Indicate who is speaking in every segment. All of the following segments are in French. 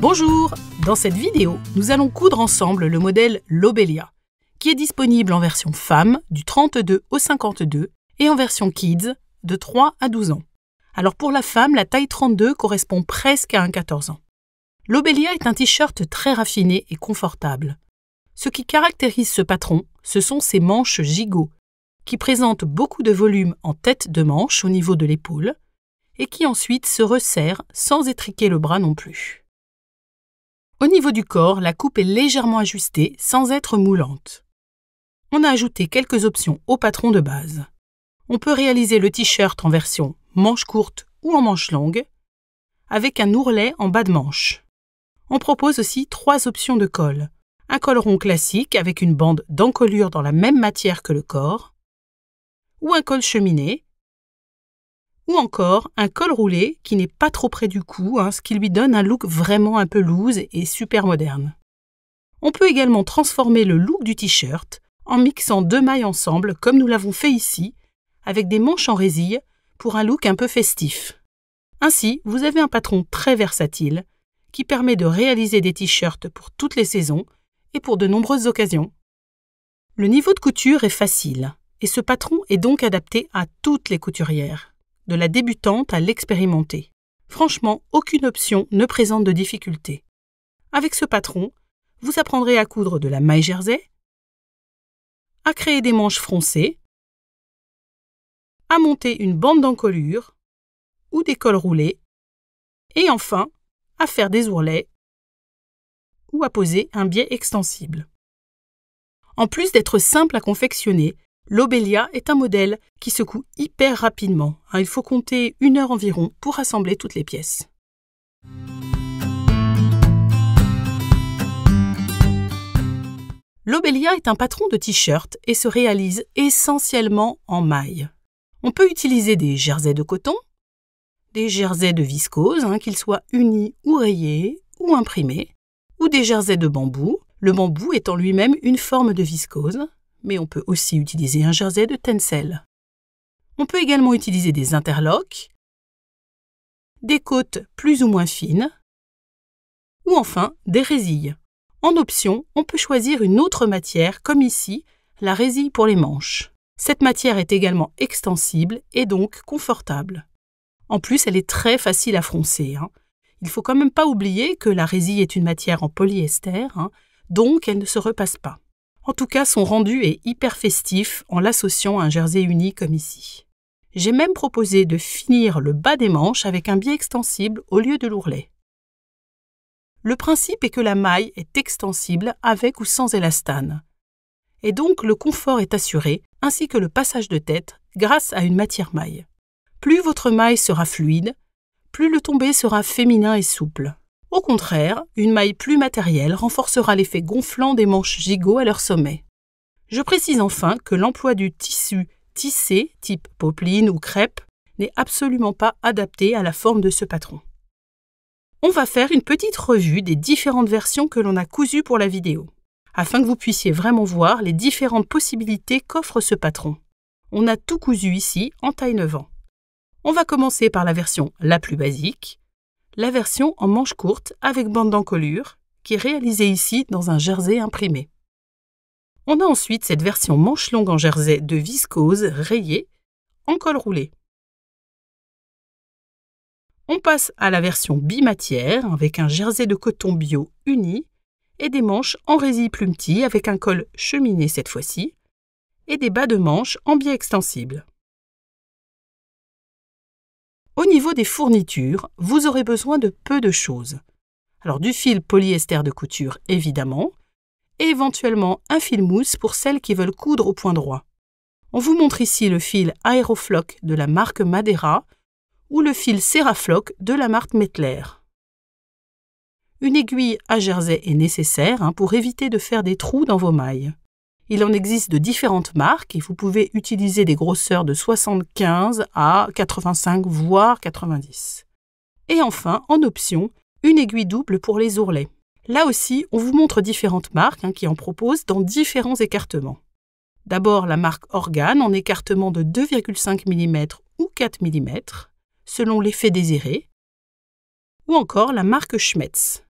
Speaker 1: Bonjour Dans cette vidéo, nous allons coudre ensemble le modèle Lobelia, qui est disponible en version femme du 32 au 52 et en version kids de 3 à 12 ans. Alors pour la femme, la taille 32 correspond presque à un 14 ans. Lobelia est un t-shirt très raffiné et confortable. Ce qui caractérise ce patron, ce sont ses manches gigots, qui présentent beaucoup de volume en tête de manche au niveau de l'épaule, et qui ensuite se resserrent sans étriquer le bras non plus. Au niveau du corps, la coupe est légèrement ajustée sans être moulante. On a ajouté quelques options au patron de base. On peut réaliser le t-shirt en version manche courte ou en manche longue, avec un ourlet en bas de manche. On propose aussi trois options de col. Un col rond classique avec une bande d'encolure dans la même matière que le corps, ou un col cheminé ou encore un col roulé qui n'est pas trop près du cou, hein, ce qui lui donne un look vraiment un peu loose et super moderne. On peut également transformer le look du t-shirt en mixant deux mailles ensemble, comme nous l'avons fait ici, avec des manches en résille pour un look un peu festif. Ainsi, vous avez un patron très versatile qui permet de réaliser des t-shirts pour toutes les saisons et pour de nombreuses occasions. Le niveau de couture est facile et ce patron est donc adapté à toutes les couturières de la débutante à l'expérimenter. Franchement, aucune option ne présente de difficulté. Avec ce patron, vous apprendrez à coudre de la maille jersey, à créer des manches froncées, à monter une bande d'encolure ou des cols roulés, et enfin à faire des ourlets ou à poser un biais extensible. En plus d'être simple à confectionner, L'obélia est un modèle qui secoue hyper rapidement. Hein. Il faut compter une heure environ pour assembler toutes les pièces. L'obélia est un patron de t-shirt et se réalise essentiellement en maille. On peut utiliser des jerseys de coton, des jerseys de viscose, hein, qu'ils soient unis ou rayés ou imprimés, ou des jerseys de bambou, le bambou étant lui-même une forme de viscose, mais on peut aussi utiliser un jersey de tencel. On peut également utiliser des interlocks, des côtes plus ou moins fines, ou enfin des résilles. En option, on peut choisir une autre matière, comme ici, la résille pour les manches. Cette matière est également extensible et donc confortable. En plus, elle est très facile à froncer. Il hein. Il faut quand même pas oublier que la résille est une matière en polyester, hein, donc elle ne se repasse pas. En tout cas, son rendu est hyper festif en l'associant à un jersey uni comme ici. J'ai même proposé de finir le bas des manches avec un biais extensible au lieu de l'ourlet. Le principe est que la maille est extensible avec ou sans élastane. Et donc le confort est assuré, ainsi que le passage de tête, grâce à une matière maille. Plus votre maille sera fluide, plus le tombé sera féminin et souple. Au contraire, une maille plus matérielle renforcera l'effet gonflant des manches gigots à leur sommet. Je précise enfin que l'emploi du tissu tissé, type popeline ou crêpe, n'est absolument pas adapté à la forme de ce patron. On va faire une petite revue des différentes versions que l'on a cousues pour la vidéo, afin que vous puissiez vraiment voir les différentes possibilités qu'offre ce patron. On a tout cousu ici en taille 9 ans. On va commencer par la version la plus basique, la version en manche courte avec bande d'encolure, qui est réalisée ici dans un jersey imprimé. On a ensuite cette version manche longue en jersey de viscose rayée en col roulé. On passe à la version bimatière avec un jersey de coton bio uni et des manches en résille plumetis avec un col cheminé cette fois-ci et des bas de manches en biais extensible. Au niveau des fournitures, vous aurez besoin de peu de choses. Alors du fil polyester de couture, évidemment, et éventuellement un fil mousse pour celles qui veulent coudre au point droit. On vous montre ici le fil Aerofloc de la marque Madeira ou le fil Serafloc de la marque Mettler. Une aiguille à jersey est nécessaire hein, pour éviter de faire des trous dans vos mailles. Il en existe de différentes marques et vous pouvez utiliser des grosseurs de 75 à 85 voire 90. Et enfin, en option, une aiguille double pour les ourlets. Là aussi, on vous montre différentes marques hein, qui en proposent dans différents écartements. D'abord la marque Organe en écartement de 2,5 mm ou 4 mm, selon l'effet désiré, ou encore la marque Schmetz.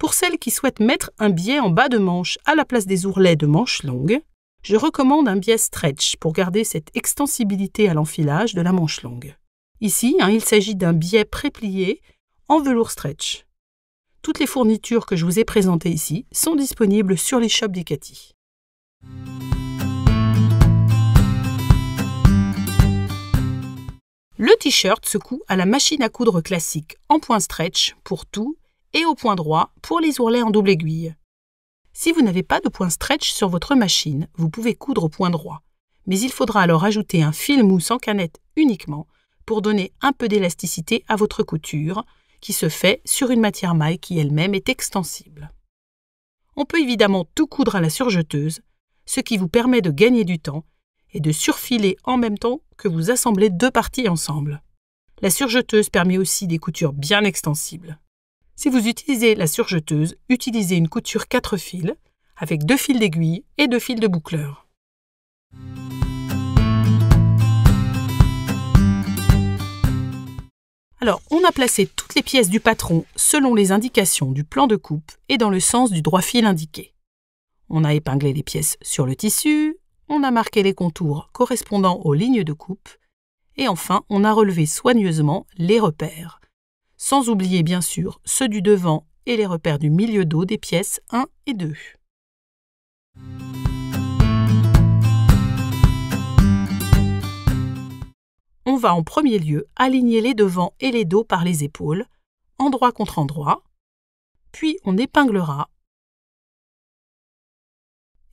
Speaker 1: Pour celles qui souhaitent mettre un biais en bas de manche à la place des ourlets de manche longue, je recommande un biais stretch pour garder cette extensibilité à l'enfilage de la manche longue. Ici, hein, il s'agit d'un biais préplié en velours stretch. Toutes les fournitures que je vous ai présentées ici sont disponibles sur les shops d'Ecati. Le t-shirt se coud à la machine à coudre classique en point stretch pour tout et au point droit pour les ourlets en double aiguille. Si vous n'avez pas de point stretch sur votre machine, vous pouvez coudre au point droit, mais il faudra alors ajouter un fil mousse sans canette uniquement pour donner un peu d'élasticité à votre couture, qui se fait sur une matière maille qui elle-même est extensible. On peut évidemment tout coudre à la surjeteuse, ce qui vous permet de gagner du temps et de surfiler en même temps que vous assemblez deux parties ensemble. La surjeteuse permet aussi des coutures bien extensibles. Si vous utilisez la surjeteuse, utilisez une couture 4 fils avec 2 fils d'aiguille et 2 fils de boucleur. Alors, on a placé toutes les pièces du patron selon les indications du plan de coupe et dans le sens du droit fil indiqué. On a épinglé les pièces sur le tissu, on a marqué les contours correspondant aux lignes de coupe, et enfin, on a relevé soigneusement les repères sans oublier bien sûr ceux du devant et les repères du milieu dos des pièces 1 et 2. On va en premier lieu aligner les devants et les dos par les épaules, endroit contre endroit, puis on épinglera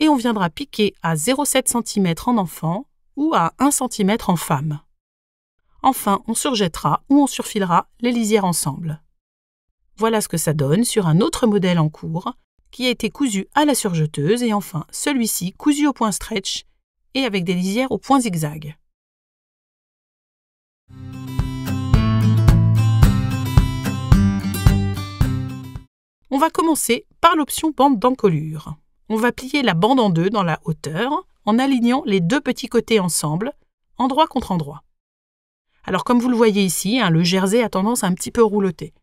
Speaker 1: et on viendra piquer à 0,7 cm en enfant ou à 1 cm en femme. Enfin, on surjettera ou on surfilera les lisières ensemble. Voilà ce que ça donne sur un autre modèle en cours, qui a été cousu à la surjeteuse et enfin celui-ci cousu au point stretch et avec des lisières au point zigzag. On va commencer par l'option bande d'encolure. On va plier la bande en deux dans la hauteur en alignant les deux petits côtés ensemble, endroit contre endroit. Alors comme vous le voyez ici, hein, le jersey a tendance à un petit peu rouloter.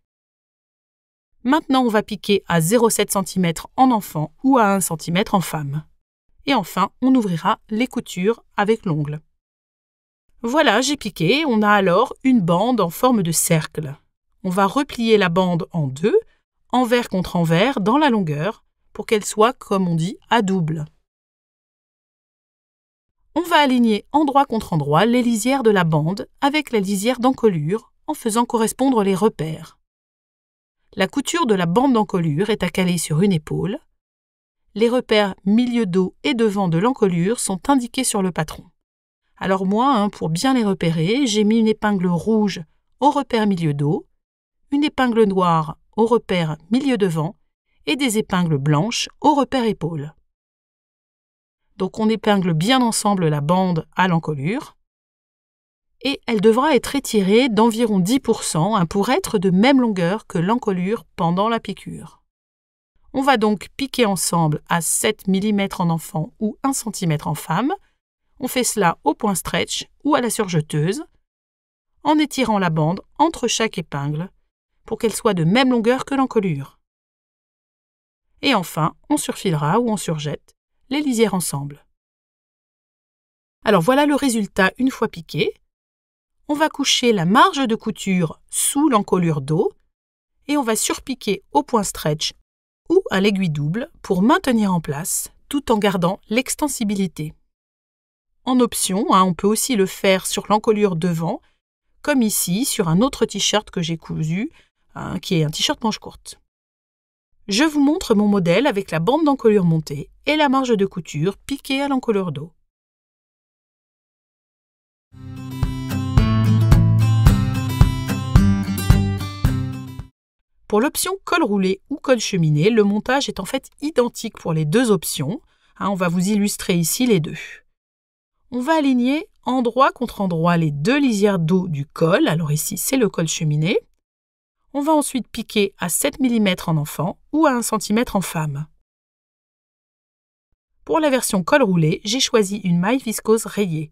Speaker 1: Maintenant, on va piquer à 0,7 cm en enfant ou à 1 cm en femme. Et enfin, on ouvrira les coutures avec l'ongle. Voilà, j'ai piqué, on a alors une bande en forme de cercle. On va replier la bande en deux, envers contre envers, dans la longueur, pour qu'elle soit, comme on dit, à double on va aligner endroit contre endroit les lisières de la bande avec la lisière d'encolure en faisant correspondre les repères. La couture de la bande d'encolure est à caler sur une épaule. Les repères milieu dos et devant de l'encolure sont indiqués sur le patron. Alors moi, hein, pour bien les repérer, j'ai mis une épingle rouge au repère milieu dos, une épingle noire au repère milieu devant et des épingles blanches au repère épaule donc on épingle bien ensemble la bande à l'encolure, et elle devra être étirée d'environ 10%, hein, pour être de même longueur que l'encolure pendant la piqûre. On va donc piquer ensemble à 7 mm en enfant ou 1 cm en femme. On fait cela au point stretch ou à la surjeteuse, en étirant la bande entre chaque épingle pour qu'elle soit de même longueur que l'encolure. Et enfin, on surfilera ou on surjette les lisières ensemble. Alors voilà le résultat une fois piqué. On va coucher la marge de couture sous l'encolure d'eau et on va surpiquer au point stretch ou à l'aiguille double pour maintenir en place tout en gardant l'extensibilité. En option, hein, on peut aussi le faire sur l'encolure devant, comme ici sur un autre t-shirt que j'ai cousu, hein, qui est un t-shirt manche courte. Je vous montre mon modèle avec la bande d'encolure montée et la marge de couture piquée à l'encolure d'eau. Pour l'option col roulé ou col cheminé, le montage est en fait identique pour les deux options. Hein, on va vous illustrer ici les deux. On va aligner endroit contre endroit les deux lisières d'eau du col. Alors ici, c'est le col cheminé. On va ensuite piquer à 7 mm en enfant ou à 1 cm en femme. Pour la version col roulé, j'ai choisi une maille viscose rayée.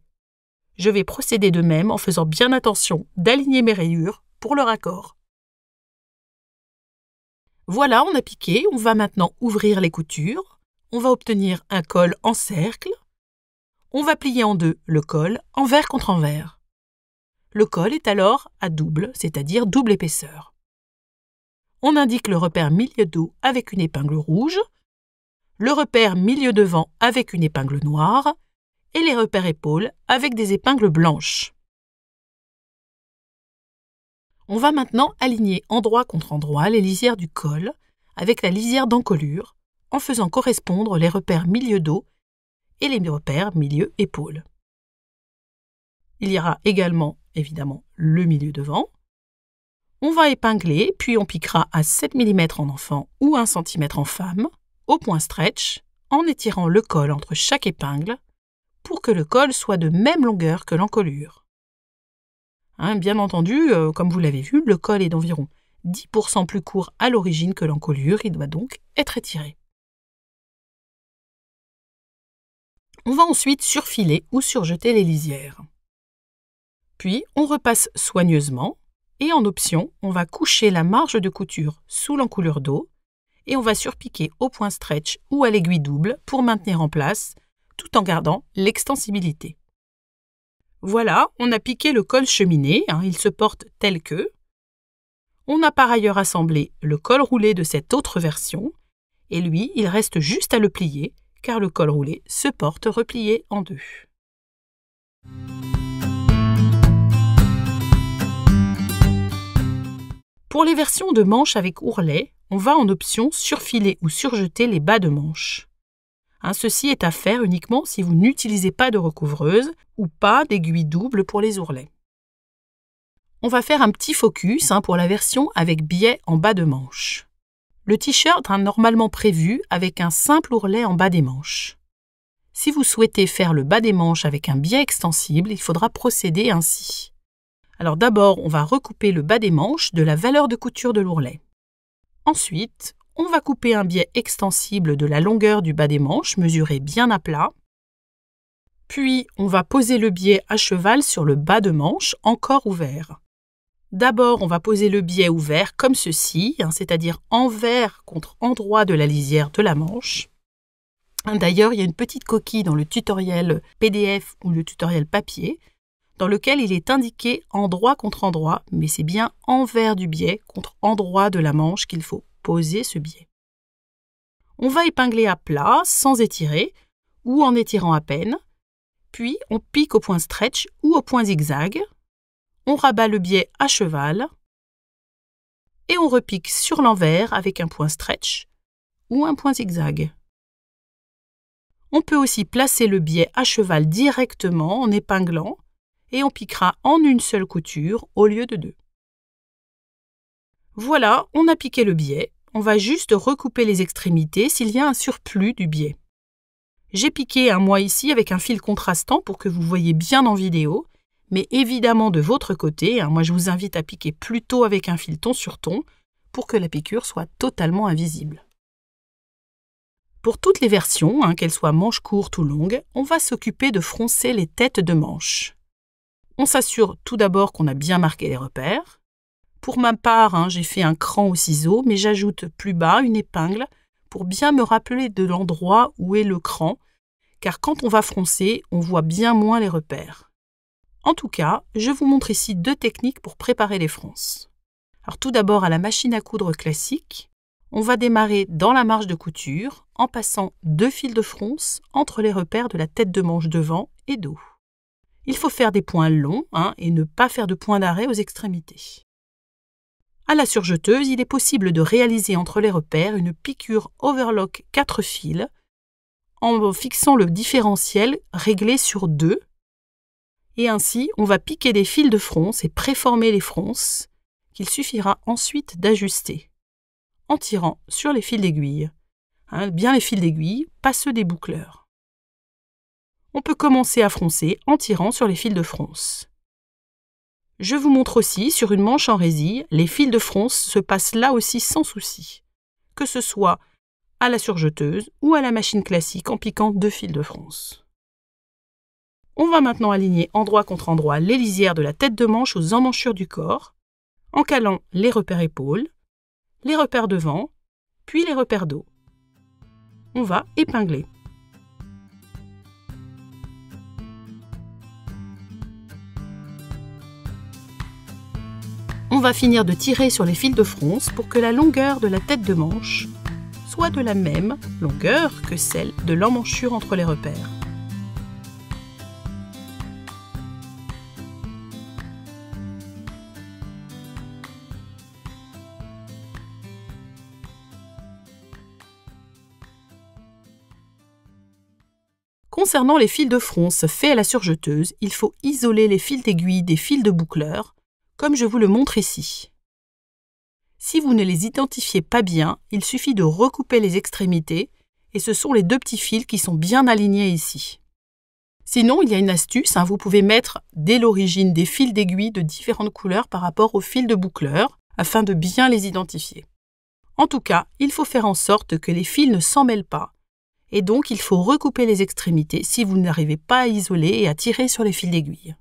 Speaker 1: Je vais procéder de même en faisant bien attention d'aligner mes rayures pour le raccord. Voilà, on a piqué, on va maintenant ouvrir les coutures. On va obtenir un col en cercle. On va plier en deux le col, envers contre envers. Le col est alors à double, c'est-à-dire double épaisseur. On indique le repère milieu d'eau avec une épingle rouge le repère milieu devant avec une épingle noire et les repères épaules avec des épingles blanches. On va maintenant aligner endroit contre endroit les lisières du col avec la lisière d'encolure en faisant correspondre les repères milieu dos et les repères milieu épaule. Il y aura également, évidemment, le milieu devant. On va épingler, puis on piquera à 7 mm en enfant ou 1 cm en femme au point stretch en étirant le col entre chaque épingle pour que le col soit de même longueur que l'encolure. Hein, bien entendu, euh, comme vous l'avez vu, le col est d'environ 10% plus court à l'origine que l'encolure, il doit donc être étiré. On va ensuite surfiler ou surjeter les lisières. Puis on repasse soigneusement et en option, on va coucher la marge de couture sous l'encolure d'eau et on va surpiquer au point stretch ou à l'aiguille double pour maintenir en place, tout en gardant l'extensibilité. Voilà, on a piqué le col cheminé, hein, il se porte tel que. On a par ailleurs assemblé le col roulé de cette autre version, et lui, il reste juste à le plier, car le col roulé se porte replié en deux. Pour les versions de manches avec ourlet, on va en option surfiler ou surjeter les bas de manche. ceci est à faire uniquement si vous n'utilisez pas de recouvreuse ou pas d'aiguille double pour les ourlets. On va faire un petit focus hein, pour la version avec biais en bas de manche. Le t-shirt est hein, normalement prévu avec un simple ourlet en bas des manches. Si vous souhaitez faire le bas des manches avec un biais extensible, il faudra procéder ainsi. Alors d'abord, on va recouper le bas des manches de la valeur de couture de l'ourlet. Ensuite, on va couper un biais extensible de la longueur du bas des manches, mesuré bien à plat. Puis, on va poser le biais à cheval sur le bas de manche, encore ouvert. D'abord, on va poser le biais ouvert comme ceci, hein, c'est-à-dire envers contre endroit de la lisière de la manche. D'ailleurs, il y a une petite coquille dans le tutoriel PDF ou le tutoriel papier dans lequel il est indiqué endroit contre endroit, mais c'est bien envers du biais contre endroit de la manche qu'il faut poser ce biais. On va épingler à plat, sans étirer, ou en étirant à peine, puis on pique au point stretch ou au point zigzag, on rabat le biais à cheval, et on repique sur l'envers avec un point stretch ou un point zigzag. On peut aussi placer le biais à cheval directement en épinglant et on piquera en une seule couture au lieu de deux. Voilà, on a piqué le biais, on va juste recouper les extrémités s'il y a un surplus du biais. J'ai piqué un mois ici avec un fil contrastant pour que vous voyez bien en vidéo, mais évidemment de votre côté, hein, moi je vous invite à piquer plutôt avec un fil ton sur ton pour que la piqûre soit totalement invisible. Pour toutes les versions, hein, qu'elles soient manches courtes ou longues, on va s'occuper de froncer les têtes de manches. On s'assure tout d'abord qu'on a bien marqué les repères. Pour ma part, hein, j'ai fait un cran au ciseau, mais j'ajoute plus bas une épingle pour bien me rappeler de l'endroit où est le cran, car quand on va froncer, on voit bien moins les repères. En tout cas, je vous montre ici deux techniques pour préparer les fronces. Alors tout d'abord à la machine à coudre classique, on va démarrer dans la marge de couture en passant deux fils de fronce entre les repères de la tête de manche devant et dos il faut faire des points longs hein, et ne pas faire de points d'arrêt aux extrémités. À la surjeteuse, il est possible de réaliser entre les repères une piqûre overlock 4 fils en fixant le différentiel réglé sur 2. Et ainsi, on va piquer des fils de fronce et préformer les fronces qu'il suffira ensuite d'ajuster en tirant sur les fils d'aiguille. Hein, bien les fils d'aiguille, pas ceux des boucleurs on peut commencer à froncer en tirant sur les fils de fronce. Je vous montre aussi, sur une manche en résille, les fils de fronce se passent là aussi sans souci, que ce soit à la surjeteuse ou à la machine classique en piquant deux fils de fronce. On va maintenant aligner endroit contre endroit les lisières de la tête de manche aux emmanchures du corps, en calant les repères épaules, les repères devant, puis les repères dos. On va épingler. On va finir de tirer sur les fils de fronce pour que la longueur de la tête de manche soit de la même longueur que celle de l'emmanchure entre les repères. Concernant les fils de fronce faits à la surjeteuse, il faut isoler les fils d'aiguille des fils de boucleur comme je vous le montre ici. Si vous ne les identifiez pas bien, il suffit de recouper les extrémités, et ce sont les deux petits fils qui sont bien alignés ici. Sinon, il y a une astuce, hein, vous pouvez mettre dès l'origine des fils d'aiguille de différentes couleurs par rapport aux fils de boucleur, afin de bien les identifier. En tout cas, il faut faire en sorte que les fils ne s'en mêlent pas, et donc il faut recouper les extrémités si vous n'arrivez pas à isoler et à tirer sur les fils d'aiguille.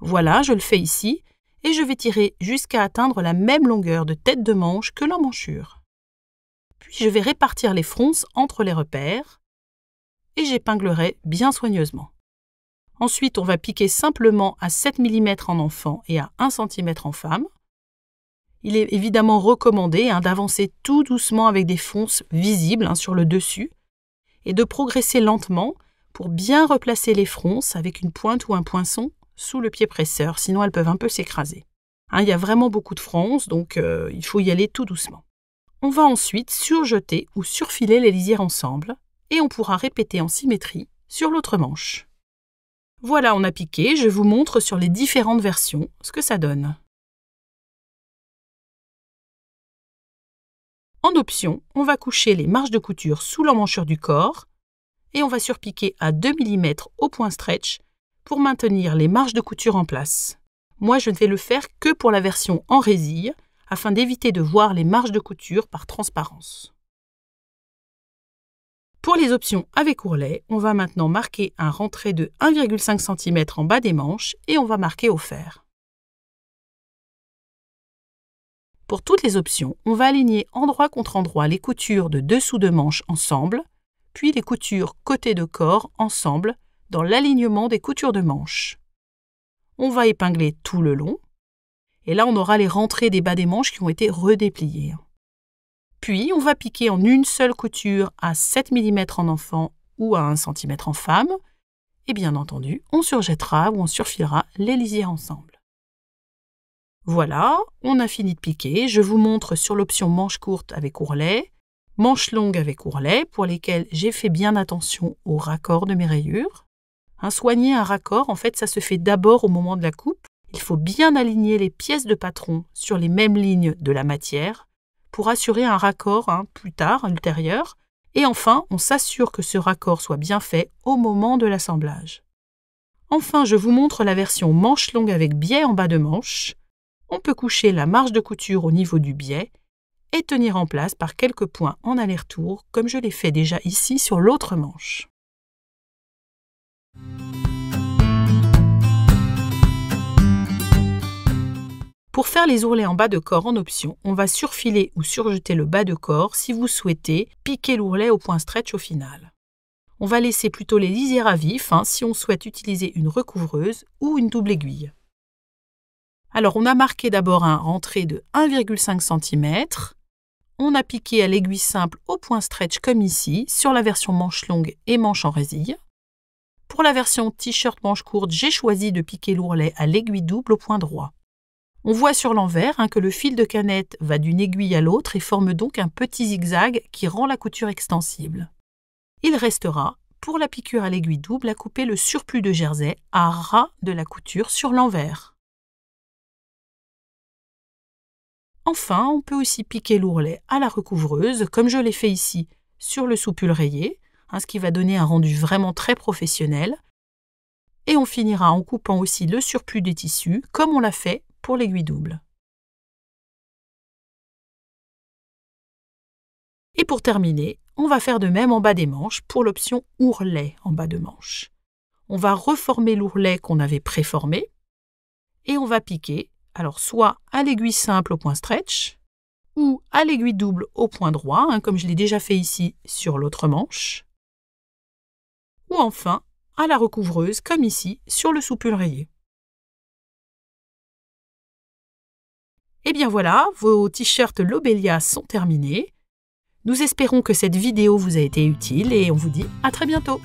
Speaker 1: Voilà, je le fais ici, et je vais tirer jusqu'à atteindre la même longueur de tête de manche que l'emmanchure. Puis je vais répartir les fronces entre les repères et j'épinglerai bien soigneusement. Ensuite, on va piquer simplement à 7 mm en enfant et à 1 cm en femme. Il est évidemment recommandé hein, d'avancer tout doucement avec des fonces visibles hein, sur le dessus et de progresser lentement pour bien replacer les fronces avec une pointe ou un poinçon sous le pied presseur, sinon elles peuvent un peu s'écraser. Hein, il y a vraiment beaucoup de fronces, donc euh, il faut y aller tout doucement. On va ensuite surjeter ou surfiler les lisières ensemble, et on pourra répéter en symétrie sur l'autre manche. Voilà, on a piqué, je vous montre sur les différentes versions ce que ça donne. En option, on va coucher les marges de couture sous l'emmanchure du corps et on va surpiquer à 2 mm au point stretch pour maintenir les marges de couture en place. Moi, je ne vais le faire que pour la version en résille, afin d'éviter de voir les marges de couture par transparence. Pour les options avec ourlet, on va maintenant marquer un rentré de 1,5 cm en bas des manches et on va marquer au fer. Pour toutes les options, on va aligner endroit contre endroit les coutures de dessous de manches ensemble, puis les coutures côté de corps ensemble dans l'alignement des coutures de manches. On va épingler tout le long, et là on aura les rentrées des bas des manches qui ont été redépliées. Puis on va piquer en une seule couture à 7 mm en enfant ou à 1 cm en femme, et bien entendu on surjettera ou on surfilera les lisières ensemble. Voilà, on a fini de piquer. Je vous montre sur l'option manche courte avec ourlet, manche longue avec ourlet, pour lesquelles j'ai fait bien attention au raccord de mes rayures. Un hein, soigner un raccord, en fait, ça se fait d'abord au moment de la coupe. Il faut bien aligner les pièces de patron sur les mêmes lignes de la matière pour assurer un raccord hein, plus tard, ultérieur. Et enfin, on s'assure que ce raccord soit bien fait au moment de l'assemblage. Enfin, je vous montre la version manche longue avec biais en bas de manche. On peut coucher la marge de couture au niveau du biais et tenir en place par quelques points en aller-retour, comme je l'ai fait déjà ici sur l'autre manche. Pour faire les ourlets en bas de corps en option, on va surfiler ou surjeter le bas de corps si vous souhaitez piquer l'ourlet au point stretch au final. On va laisser plutôt les lisières à vif hein, si on souhaite utiliser une recouvreuse ou une double aiguille. Alors on a marqué d'abord un rentré de 1,5 cm. On a piqué à l'aiguille simple au point stretch comme ici sur la version manche longue et manche en résille. Pour la version t-shirt manche courte, j'ai choisi de piquer l'ourlet à l'aiguille double au point droit. On voit sur l'envers hein, que le fil de canette va d'une aiguille à l'autre et forme donc un petit zigzag qui rend la couture extensible. Il restera, pour la piqûre à l'aiguille double, à couper le surplus de jersey à ras de la couture sur l'envers. Enfin, on peut aussi piquer l'ourlet à la recouvreuse, comme je l'ai fait ici sur le soupule rayé, Hein, ce qui va donner un rendu vraiment très professionnel. Et on finira en coupant aussi le surplus des tissus, comme on l'a fait pour l'aiguille double. Et pour terminer, on va faire de même en bas des manches pour l'option ourlet en bas de manche. On va reformer l'ourlet qu'on avait préformé et on va piquer, alors soit à l'aiguille simple au point stretch ou à l'aiguille double au point droit, hein, comme je l'ai déjà fait ici sur l'autre manche ou enfin à la recouvreuse comme ici sur le soupule rayé. Et eh bien voilà, vos t-shirts Lobelia sont terminés. Nous espérons que cette vidéo vous a été utile et on vous dit à très bientôt